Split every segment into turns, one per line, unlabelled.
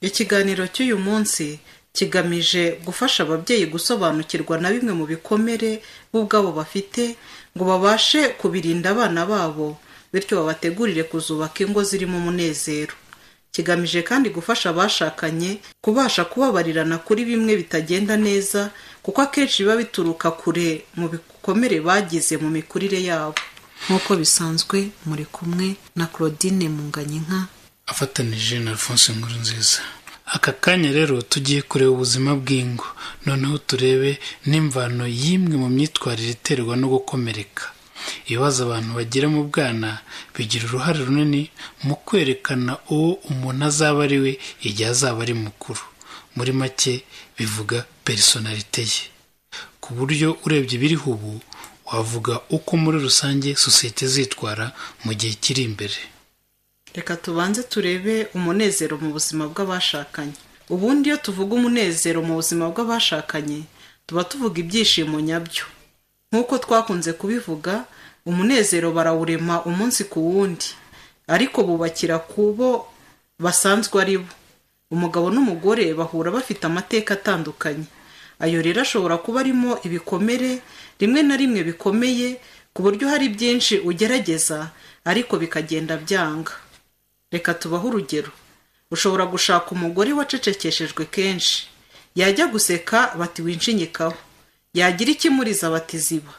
ikiganiro cy'uyu munsi kigamije gufasha ababyeyi gusobanukirwa na bimwe mu bikomere bo bafite ngo babashe kubirinda abana babo bityo babategurire kuzubaka ingo zirimo umunezero kigamije kandi gufasha abashakanye kubasha kubabarirana kuri bimwe bitagenda neza kuko akenshi biba bituruka kure mu bikomere bagize mu mikurire yabo nk'uko bisanzwe muri kumwe na claudine munganyinka
afatanije na alphonse nkurunziza aka kanya rero tugiye kureba ubuzima bw'ingo noneho turebe n'imvano y'imwe mu myitwarire iterwa no gukomereka ibibazo abantu bagira mu bwana bigira uruhare runini mu kwerekana uwo umuntu azaba ari we igihe azaba ari mukuru muri make bivuga perisonalite ye ku buryo urebye ibiriho ubu wavuga uko muri rusange sosiyete zitwara mu gihe kiri imbere
reka tubanze turebe umunezero mu buzima bw'abashakanye ubundi iyo tuvuga umunezero mu buzima bw'abashakanye tuba tuvuga ibyishimo nyabyo nk'uko twakunze kubivuga umunezero barawurema umunsi ku wundi ariko bubakira ku bo basanzwe ari bo umugabo n'umugore bahura bafite amateka atandukanye ayo rero ashobora kuba arimo ibikomere rimwe na rimwe bikomeye ku buryo hari byinshi ugerageza ariko bikagenda byanga reka tubahe urugero ushobora gushaka umugore wacecekeshejwe kenshi yajya guseka bati winshinyikaho yagira ikimuriza bati ziba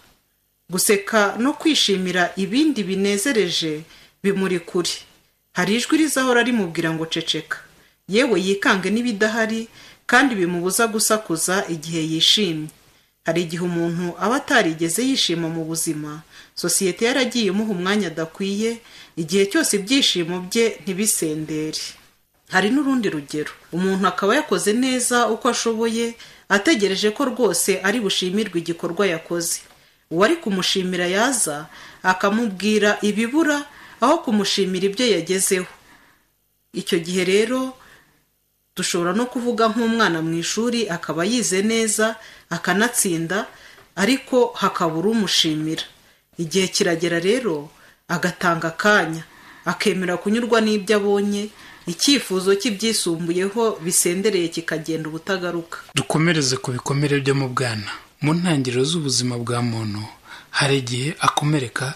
guseka no kwishimira ibindi binezereje bimuri kure hari ijwi rizahora rimubwira ngo ceceka yewe yikange n'ibidahari kandi bimubuza gusakuza igihe yishimye hari igihe umuntu aba atarigeze yishima mu buzima sosiyete yaragiye imuha umwanya adakwiye igihe cyose ibyishimo bye ntibisendere hari n'urundi rugero umuntu akaba yakoze neza uko ashoboye ategereje ko rwose ari bushimirwe igikorwa yakoze uwari kumushimira yaza akamubwira ibibura aho kumushimira ibyo yagezeho icyo gihe rero dushobora no kuvuga nk'umwana mu ishuri akaba yize neza akanatsinda ariko hakabura umushimira igihe kiragera rero agatanga akanya akemera kunyurwa n'ibyo abonye icyifuzo cy'ibyisumbuyeho bisendereye kikagenda ubutagaruka
dukomereze ku bikomere byo mu bwana mu ntangiriro z'ubuzima bwa muntu hari igihe akomereka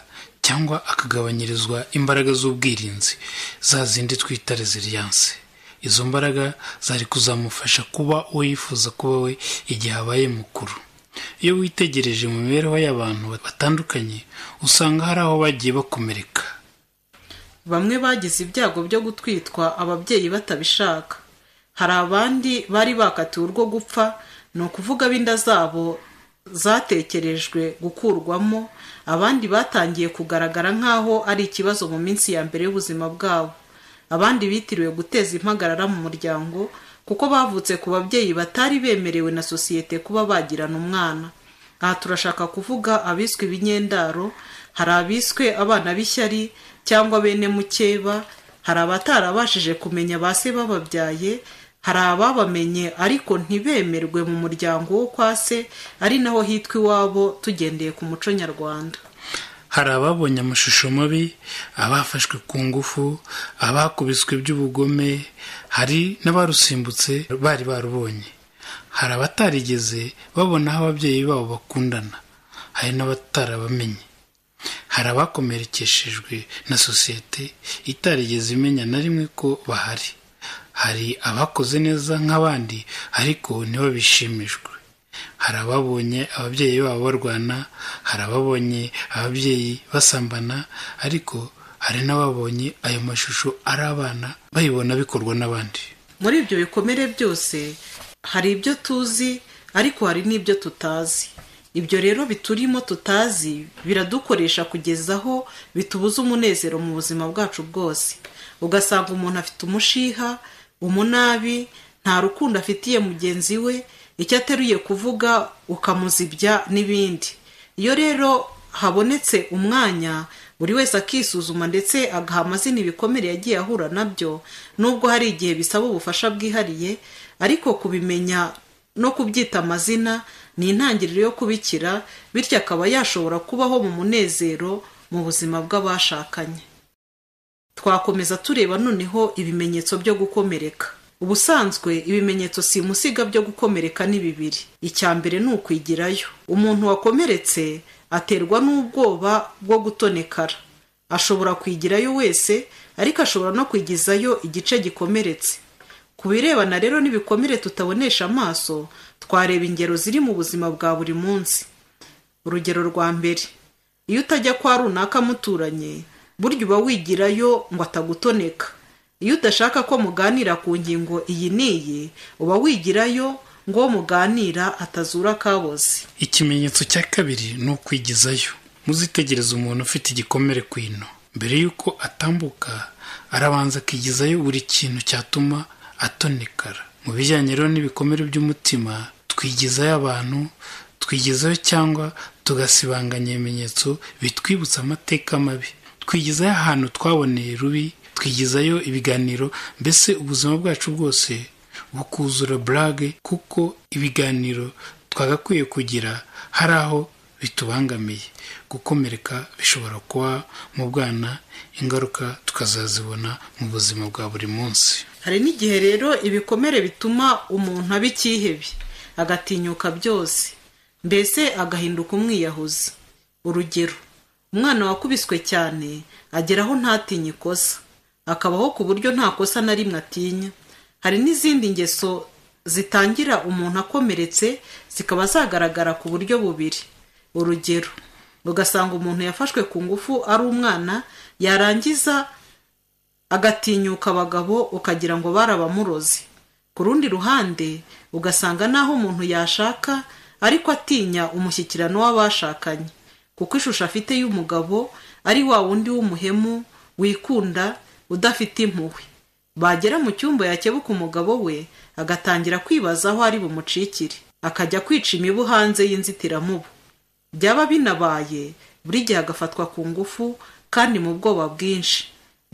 cyangwa akagabanyirizwa imbaraga z'ubwirinzi za zindi twita reziliyanse izo mbaraga zari kuzamufasha kuba uwo yifuza kuba we igihe abaye mukuru iyo witegereje mu mibereho y'abantu batandukanye usanga hari aho bagiye bakomereka
bamwe bagize ibyago byo gutwitwa ababyeyi batabishaka hari abandi bari bakatiwe urwo gupfa ni ukuvuga ab'inda zabo zatekerejwe gukurwamo abandi batangiye kugaragara nk'aho ari ikibazo mu minsi ya mbere y'ubuzima bwabo abandi bitiriwe guteza impagarara mu muryango kuko bavutse ku babyeyi batari bemerewe na sosiyete kuba bagirana umwana aha turashaka kuvuga abiswe ibinyendaro hari abiswe abana b'ishyari cyangwa bene mukeba hari abatarabashije kumenya ba se bababyaye hari ababamenye ariko ntibemerwe mu muryango wo kwa se ari naho hitwa iwabo tugendeye ku muco nyarwanda
hari ababonye amashusho mabi abafashwe ku ngufu abakubiswe by'ubugome hari n'abarusimbutse bari barubonye hari abatarigeze babona aho ababyeyi babo bakundana hari n'abatarabamenye hari abakomerekeshejwe na sosiyete itarigeze imenya na rimwe ko bahari hari abakoze neza nk'abandi ariko ntibabishimishwe hari ababonye ababyeyi babo barwana hari ababonye ababyeyi basambana ariko hari n'ababonye ayo mashusho ari abana bayibona bikorwa n'abandi
muri ibyo bikomere byose hari ibyo tuzi ariko hari n'ibyo tutazi ibyo rero biturimo tutazi biradukoresha kugeza aho bitubuze umunezero mu buzima bwacu bwose ugasanga umuntu afite umushiha umunabi nta rukundo afitiye mugenzi we icyo ateruye kuvuga ukamuzibya n'ibindi iyo rero habonetse umwanya buri wese akisuzuma ndetse agaha amazina ibikomere yagiye ahura nabyo nubwo hari igihe bisaba ubufasha bwihariye ariko kubimenya no kubyita amazina ni intangiriro yo kubikira bityo akaba yashobora kubaho mu munezero mu buzima bw'abashakanye twakomeza tureba noneho ibimenyetso byo gukomereka ubusanzwe ibimenyetso simusiga byo gukomereka ni bibiri icya mbere ni ukwigirayo umuntu wakomeretse aterwa n'ubwoba bwo gutonekara ashobora kwigirayo wese ariko ashobora no kwigizayo igice gikomeretse ku birebana rero n'ibikomere tutabonesha amaso twareba ingero ziri mu buzima bwa buri munsi urugero rwa mbere iyo utajya kwa runaka muturanye burya uba wigirayo ngo atagutoneka iyo udashaka ko muganira ku ngingo iyi n'iyi uba wigirayo ngo muganira atazura akaboze
ikimenyetso cya kabiri ni ukwigizayo muzitegereza umuntu ufite igikomere ku ino mbere y'uko atambuka arabanza akigizayo buri kintu cyatuma atonekara mu bijyanye rero n'ibikomere by'umutima twigizayo abantu twigizayo cyangwa tugasibanganya ibimenyetso bitwibutsa amateka mabi twigizayo ahantu twaboneye rubi twigezayo ibiganiro mbese ubuzima bwacu bwose bukuzura burage kuko ibiganiro twagakwiye kugira hari aho bitubangamiye gukomereka bishobora kuba mu bwana ingaruka tukazazibona mu buzima bwa buri munsi
hari n'igihe rero ibikomere bituma umuntu aba icyihebe agatinyuka byose mbese agahinduka umwiyahuzi urugero umwana wakubiswe cyane agera aho ntatinye ikosa akabaho ku buryo nta kosa na rimwe atinya hari n'izindi ngeso zitangira umuntu akomeretse zikaba zagaragara ku buryo bubiri urugero ugasanga umuntu yafashwe ku ngufu ari umwana yarangiza agatinyuka abagabo ukagira ngo barabamurozi ku rundi ruhande ugasanga n'aho umuntu yashaka ariko atinya umushyikirano w'abashakanye kuko ishusho afite y'umugabo ari wa wundi w'umuhemu wikunda udafite impuhwe bagera mu cyumba yakebuka umugabo we agatangira kwibaza aho ari bumucikire akajya kwica imibu hanze y'inzitiramubu byaba binabaye buri gihe agafatwa ku ngufu kandi mu bwoba bwinshi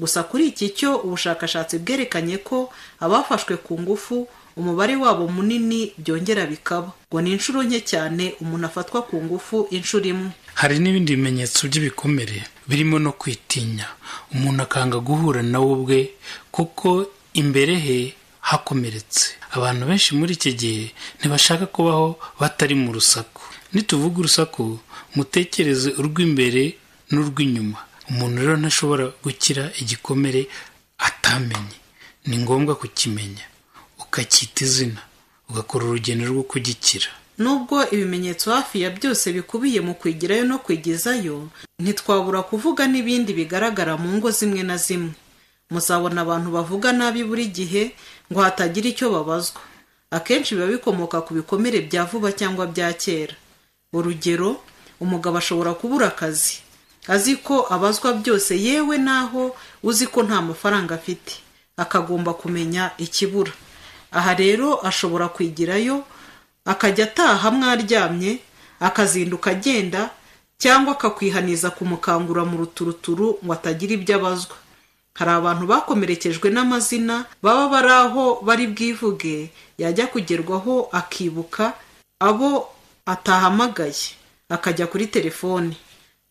gusa kuri iki cyo ubushakashatsi bwerekanye ko abafashwe ku ngufu umubare wabo munini byongera bikaba ngo ni inshuro nke cyane umuntu afatwa ku ngufu inshuro imwe
hari n'ibindi bimenyetso by'ibikomere birimo no kwitinya umuntu akanga guhura nawe ubwe kuko imbere he hakomeretse abantu benshi muri iki gihe ntibashaka kubaho batari mu rusaku nituvuga urusaku mutekereze urw'imbere n'urw'inyuma umuntu rero ntashobora gukira igikomere atamenye ni ngombwa kukimenya ukacyita izina ugakora urugendo rwo kugikira
nubwo ibimenyetso hafi ya byose bikubiye mu kwigirayo no kwigizayo ntitwabura kuvuga n'ibindi bigaragara mu ngo zimwe na zimwe muzabona abantu bavuga nabi buri gihe ngo hatagira icyo babazwa akenshi biba bikomoka ku bikomere bya vuba cyangwa bya kera urugero umugabo ashobora kubura akazi azi ko abazwa byose yewe n'aho uzi ko nta mafaranga afite akagomba kumenya ikibura aha rero ashobora kwigirayo akajya ataha mwaryamye akazinduka agenda cyangwa akakwihaniza kumukangura mu ruturuturu ngo atagira ibyo abazwa hari abantu bakomerekejwe n'amazina baba bari aho bari bwivuge yajya kugerwaho akibuka abo atahamagaye akajya kuri telefoni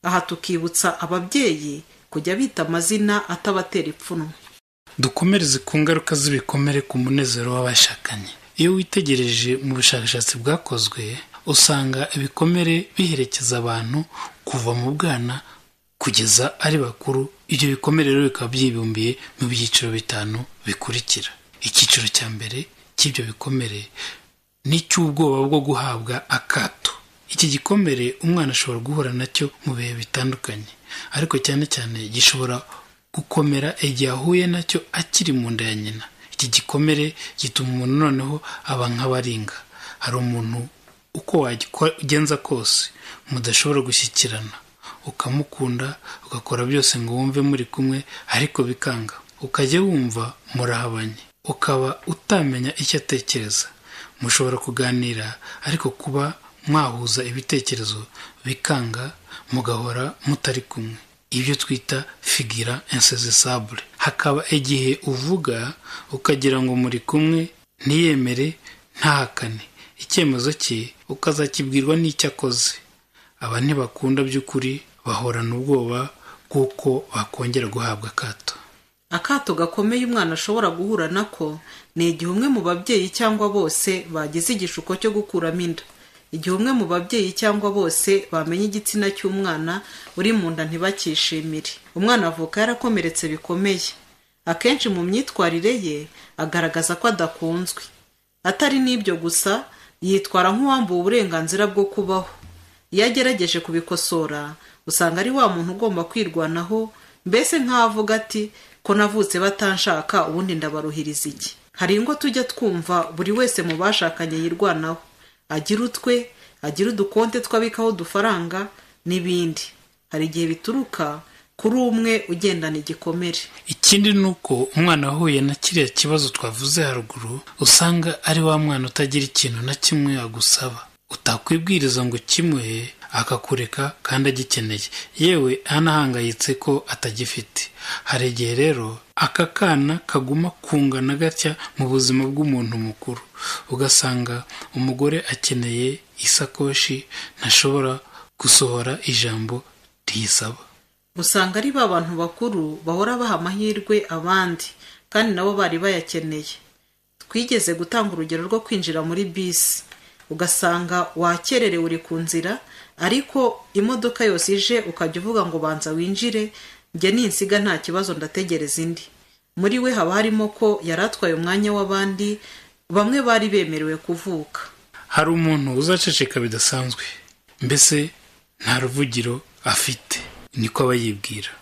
aha tukibutsa ababyeyi kujya bita amazina atabatera ipfunwe
dukomereze ku ngaruka z'ibikomere ku munezero w'abashakanye iyo witegereje mu bushakashatsi bwakozwe usanga ibikomere biherekeza abantu kuva mu bwana kugeza ari bakuru ibyo bikomere rero bikaba byibumbiye mu byiciro bitanu bikurikira icyiciro cya mbere cy'ibyo bikomere ni icy'ubwoba bwo guhabwa akato iki gikomere umwana ashobora guhura nacyo mu bihe bitandukanye ariko cyane cyane gishobora gukomera igihe ahuye nacyo akiri mu nda ya nyina iki gikomere gituma umuntu noneho aba nk'abaringa hari umuntu uko wagenza kose mudashobora gushyikirana ukamukunda ugakora byose ngo wumve muri kumwe ariko bikanga ukajya wumva murahabanye ukaba utamenya icyo atekereza mushobora kuganira ariko kuba mwahuza ibitekerezo bikanga mugahora mutari kumwe ibyo twita figira insezisabure hakaba igihe uvuga ukagira ngo muri kumwe ntiyemere ntahakane icyemezo cye ukazakibwirwa n'icyo akoze aba ntibakunda by'ukuri bahorana ubwoba bw'uko
bakongera guhabwa akato akato gakomeye umwana ashobora guhura nako ni igihe umwe mu babyeyi cyangwa bose bagize igishuko cyo gukuramo inda igihe umwe mu babyeyi cyangwa bose bamenye igitsina cy'umwana uri mu nda ntibakishimire umwana avuka yarakomeretse bikomeye akenshi mu myitwarire ye agaragaza ko adakunzwe atari n'ibyo gusa yitwara nk'uwambuwe uburenganzira bwo kubaho iyo agerageje kubikosora usanga ari wa muntu ugomba kwirwanaho mbese nk'avuga ati ko navutse batanshaka ubundi ndabaruhiriza iki hari ingo tujya twumva buri wese mu bashakanye yirwanaho agira utwe agira udukonte tw'abikaho udufaranga n'ibindi hari igihe bituruka kuri umwe ugendana igikomere
ikindi ni uko umwana ahuye na kiriya kibazo twavuze haruguru usanga ari wa mwana utagira ikintu na kimwe agusaba utakwibwiriza ngo kimuhe akakureka kandi agikeneye yewe anahangayitse ko atagifite hari igihe rero aka kana kaguma kungana gatya mu buzima bw'umuntu mukuru ugasanga umugore akeneye isakoshi ntashobora gusohora ijambo riyisaba
usanga ari ba bantu bakuru bahora baha amahirwe abandi kandi nabo bari bayakeneye twigeze gutanga urugero rwo kwinjira muri bisi ugasanga wakererewe uri ku nzira ariko imodoka yose ije ukajya uvuga ngo banza winjire njye ninsiga nta kibazo ndategereza indi muri we haba harimo ko yari atwaye umwanya w'abandi bamwe bari bemerewe kuvuka
hari umuntu uzaceceka bidasanzwe mbese nta ruvugiro afite niko aba yibwira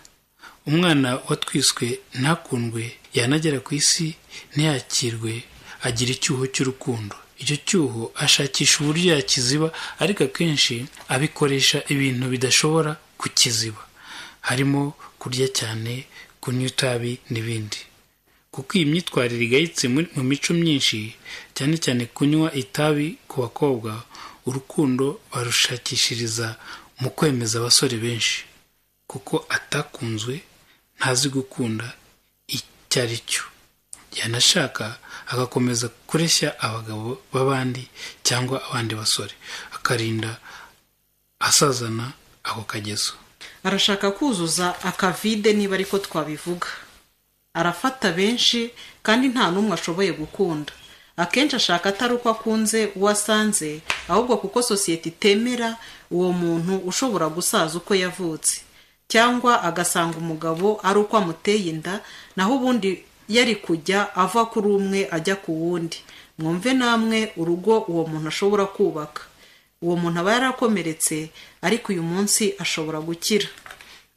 umwana watwiswe ntakundwe yanagera ku isi ntiyakirwe agira icyuho cy'urukundo icyo cyuho ashakisha uburyo yakiziba ariko akenshi abikoresha ibintu bidashobora kukiziba harimo kurya cyane kunywa itabi n'ibindi kuko iyi myitwarire igayitse mu mico myinshi cyane cyane kunywa itabi ku bakobwa urukundo barushakishiriza mu kwemeza abasore benshi kuko atakunzwe ntazi gukunda icyo ari cyo yanashaka agakomeza kureshya abagabo b'abandi cyangwa abandi basore akarinda
asazana ako kagezo arashaka kuzuza akavide niba ariko twabivuga arafata benshi kandi nta n'umwe ashoboye gukunda akenshi ashaka atari uko akunze uwo asanze ahubwo kuko sosiyete itemera uwo muntu ushobora gusaza uko yavutse cyangwa agasanga umugabo ari uko amuteye inda naho ubundi yari kujya ava kuri umwe ajya ku wundi mwumve namwe urugo uwo muntu ashobora kubaka uwo muntu aba yarakomeretse ariko uyu munsi ashobora gukira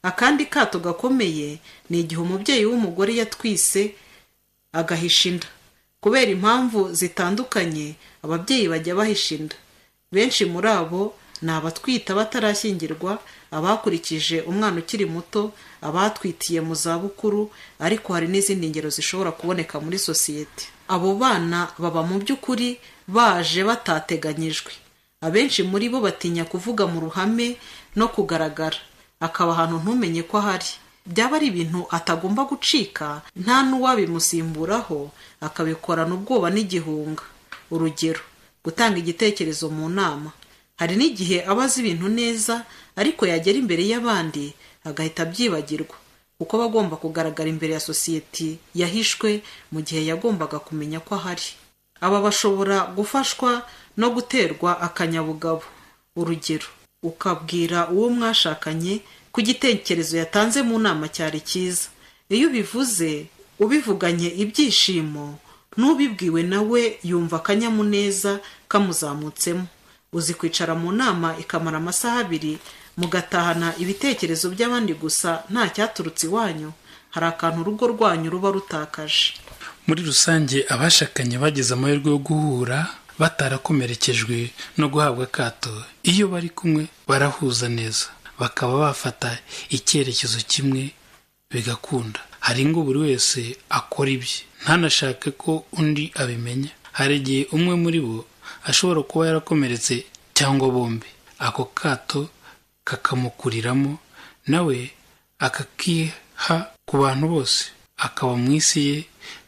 akandi kato gakomeye ni igihe umubyeyi w'umugore yatwise agahisha inda kubera impamvu zitandukanye ababyeyi bajya bahisha inda benshi muri abo ni abatwite abatarashyingirwa abakurikije umwana ukiri muto abatwitiye mu zabukuru ariko hari n'izindi ngero zishobora kuboneka muri sosiyete abo bana baba mu by'ukuri baje batateganyijwe abenshi muri bo batinya kuvuga mu ruhame no kugaragara akaba ahantu ntumenye ko ahari byaba ari ibintu atagomba gucika nta n'uwabimusimburaho akabikorana ubwoba n'igihunga urugero gutanga igitekerezo mu nama hari n'igihe aba azi ibintu neza ariko yagera imbere y'abandi agahita abyibagirwa kuko aba agomba kugaragara imbere ya sosiyete yahishwe mu gihe yagombaga kumenya ko ahari aba bashobora gufashwa no guterwa akanyabugabo urugero ukabwira uwo mwashakanye ko igitekerezo yatanze mu nama cyari cyiza iyo ubivuze ubivuganye ibyishimo n'ubibwiwe nawe yumva akanyamuneza kamuzamutsemo uzi kwicara mu nama ikamara amasaha abiri mugatahana ibitekerezo by'abandi gusa nta cyaturutse iwanyu hari akantu urugo rwanyu ruba rutakaje
muri rusange abashakanye bagize amahirwe yo guhura batarakomerekejwe no guhabwa akato iyo bari kumwe barahuza neza bakaba bafata icyerekezo kimwe bigakunda hari ngo buri wese akora ibye ntanashake ko undi abimenya hari igihe umwe muri bo ashobora kuba yarakomeretse cyangwa bombi ako kato kakamukuriramo nawe akakiha ku bantu bose akaba mu isi ye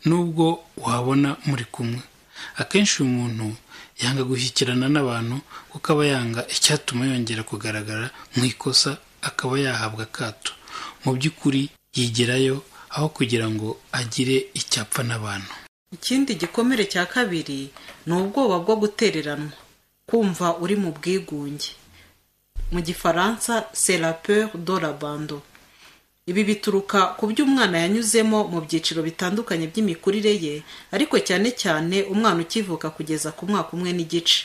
nubwo wabona muri kumwe akenshi uyu muntu yanga gushyikirana n'abantu kuko aba yanga icyatuma yongera kugaragara mu ikosa akaba yahabwa akato mu by'ukuri yigerayo aho kugira ngo agire icyapfa n'abantu
ikindi gikomere cya kabiri ni ubwoba bwo gutereranwa kumva uri mu bwigunge mu gifaransa serapeur do rabando ibi bituruka ku byo umwana yanyuzemo mu byiciro bitandukanye by'imikurire ye ariko cyane cyane umwana ukivuka kugeza ku mwaka umwe n'igice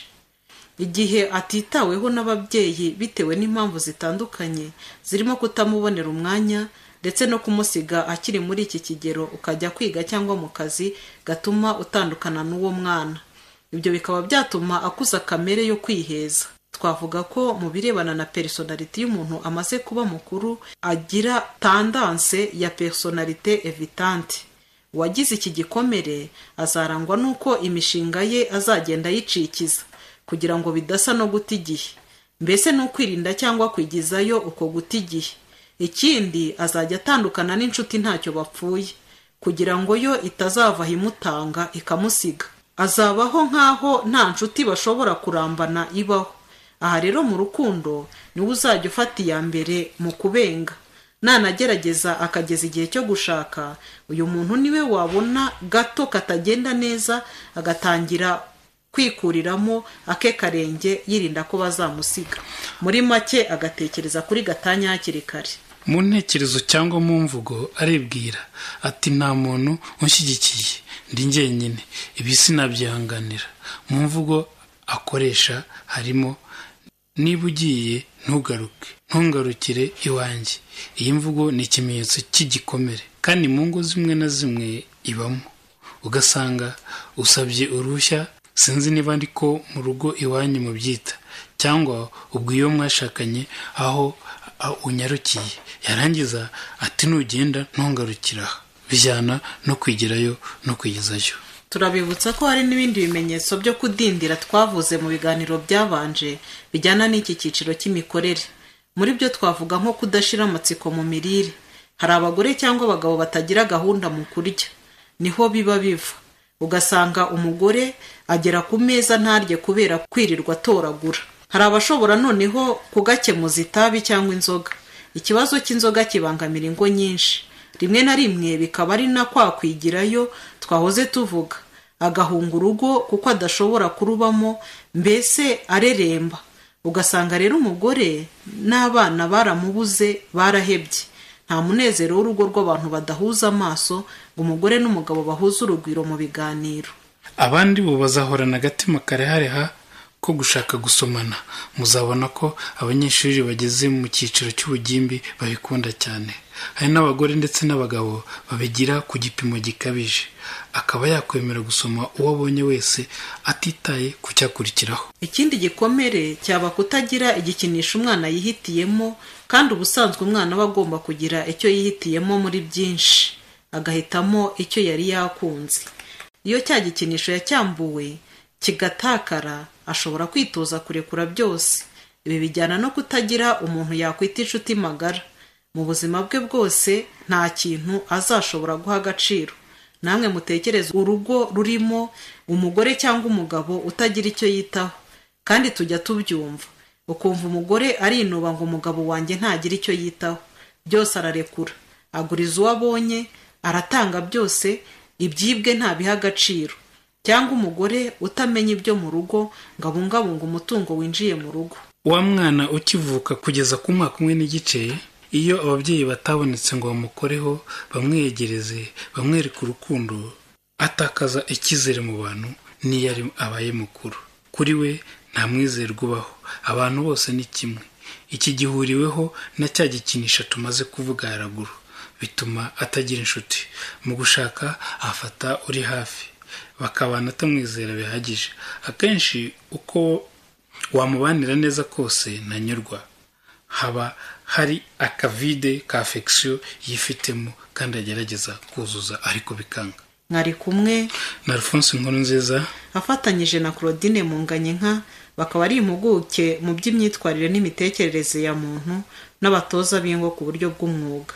igihe atitaweho n'ababyeyi bitewe n'impamvu zitandukanye zirimo kutamubonera umwanya ndetse no kumusiga akiri muri iki kigero ukajya kwiga cyangwa mu kazi gatuma utandukana n'uwo mwana ibyo bikaba byatuma akuza kamere yo kwiheza twavuga ko mu birebana na personalite y'umuntu amaze kuba mukuru agira tandanse ya personalite evitante uwagize iki gikomere azarangwa n'uko imishinga ye azagenda yicikiza kugira ngo bidasa no guta igihe mbese ni ukwirinda cyangwa kwigizayo uko guta igihe ikindi azajya atandukana n'inshuti ntacyo bapfuye kugira ngo yo itazavaho imutanga ikamusiga azabaho nk'aho nta nshuti bashobora kurambana ibaho aha rero mu rukundo niwe uzajya ufata iya mbere mu kubenga nanagerageza akageza igihe cyo gushaka uyu muntu niwe wabona gato katagenda neza agatangira kwikuriramo ake karenge yirinda ko bazamusiga muri make agatekereza kuri gatanya hakiri kare
mu ntekerezo cyangwa mu mvugo aribwira ati nta muntu unshyigikiye ndi njyenyine ibi sinabyihanganira mu mvugo akoresha harimo niba ugiye ntugaruke ntungarukire iwanjye iyi mvugo ni ikimenyetso cy'igikomere kandi mu ngo zimwe na zimwe ibamo ugasanga usabye uruhushya sinzi niba ariko mu rugo iwanyu mubyita cyangwa ubwo iyo mwashakanye aho unyarukiye yarangiza ati nugenda ntungarukira bijyana no kwigirayo no kwigezayo
turabibutsa ko hari n'ibindi bimenyetso byo kudindira twavuze mu biganiro byabanje bijyana n'iki cyiciro cy'imikorere muri byo twavuga nko kudashira amatsiko mu mirire hari abagore cyangwa abagabo batagira gahunda mu kurya niho biba biva ugasanga umugore agera ku meza ntarye kubera kwirirwa atoragura hari abashobora noneho kugakemuza itabi cyangwa inzoga ikibazo cy'inzoga kibangamira ingo nyinshi rimwe na rimwe bikaba ari na kwa kwigirayo twahoze tuvuga agahunga urugo kuko adashobora kurubamo mbese areremba ugasanga rero umugore n'abana baramubuze barahebye nta munezero w'urugo rw'abantu badahuza amaso ngo umugore n'umugabo bahuze urugwiro mu biganiro
abandi bo bazahorana agatima karehareha ko gushaka gusomana muzabona ko abanyeshuri bageze mu cyiciro cy'ubugimbi babikunda cyane hari n'abagore ndetse n'abagabo babigira ku gipimo gikabije akaba yakwemera gusoma uwo abonye wese atitaye ku cyakurikiraho
ikindi gikomere cyaba kutagira igikinisho umwana yihitiyemo kandi ubusanzwe umwana aba agomba kugira icyo yihitiyemo muri byinshi agahitamo icyo yari yakunze iyo cya gikinisho yacyambuwe kigatakara ashobora kwitoza kurekura byose ibi bijyana no kutagira umuntu yakwita inshuti magara mu buzima bwe bwose nta kintu azashobora guha agaciro namwe mutekereze urugo rurimo umugore cyangwa umugabo utagira icyo yitaho kandi tujya tubyumva ukumva umugore arinuba ngo umugabo wanjye ntagire icyo yitaho byose ararekura aguriza uwo abonye aratanga byose ibyibwe ntabiha agaciro cyangwa umugore utamenya ibyo mu rugo ngo abungabunge umutungo winjiye mu rugo wa mwana
ukivuka kugeza ku mwaka umwe n'igice iyo ababyeyi batabonetse ngo bamukoreho bamwegereze bamwereke urukundo atakaza icyizere mu bantu n'iyo abaye mukuru kuri we nta mwizerwa ubaho abantu bose ni kimwe iki gihuriweho na cya gikinisha tumaze kuvuga haraguru bituma atagira inshuti mu gushaka afata uri hafi bakabana atamwizera bihagije akenshi uko wamubanira neza kose ntanyurwa haba hari akavide ka afegisiyo yifitemo
kandi agerageza kuzuza ariko bikanga mwari kumwe na alphonse inkuru nziza afatanyije na claudine Munganyenka bakaba ari impuguke mu by'imyitwarire n'imitekerereze ya muntu n'abatoza b'ingo ku buryo bw'umwuga